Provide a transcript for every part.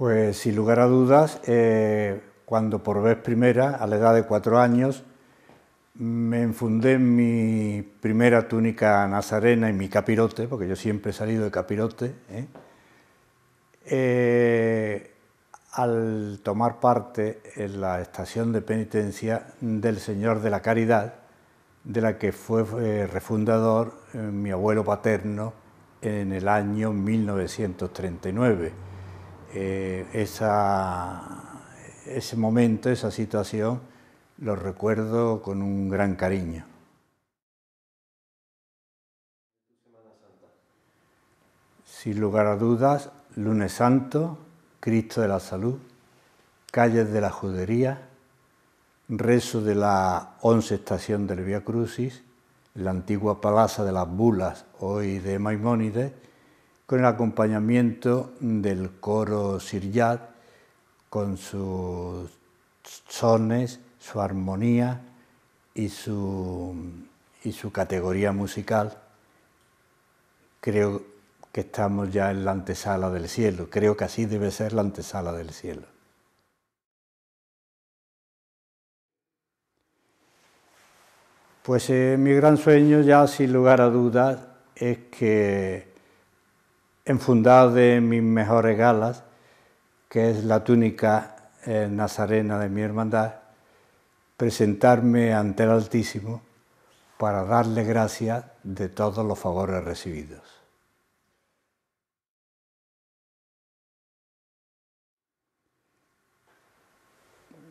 Pues sin lugar a dudas, eh, cuando por vez primera, a la edad de cuatro años, me enfundé mi primera túnica nazarena y mi capirote, porque yo siempre he salido de capirote, ¿eh? Eh, al tomar parte en la estación de penitencia del Señor de la Caridad, de la que fue refundador mi abuelo paterno en el año 1939 eh, ese momento, esa situación, lo recuerdo con un gran cariño. Sin lugar a dudas, lunes santo, Cristo de la Salud, calles de la Judería, rezo de la once estación del Via Crucis, la antigua palaza de las Bulas, hoy de Maimónides, con el acompañamiento del coro Siryat, con sus sones, su armonía y su, y su categoría musical. Creo que estamos ya en la antesala del cielo, creo que así debe ser la antesala del cielo. Pues eh, mi gran sueño ya sin lugar a dudas es que enfundado de mis mejores galas, que es la túnica eh, nazarena de mi hermandad, presentarme ante el Altísimo para darle gracias de todos los favores recibidos.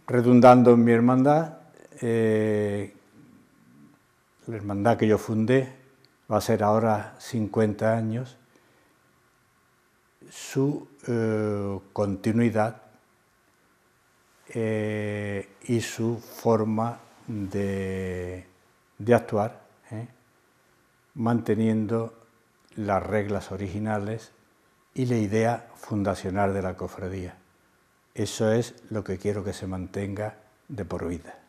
Redundando en mi hermandad, eh, la hermandad que yo fundé va a ser ahora 50 años su eh, continuidad eh, y su forma de, actuar, ¿eh? manteniendo las reglas originales y la idea fundacional de la cofradía. Eso es lo que quiero que se mantenga de por vida.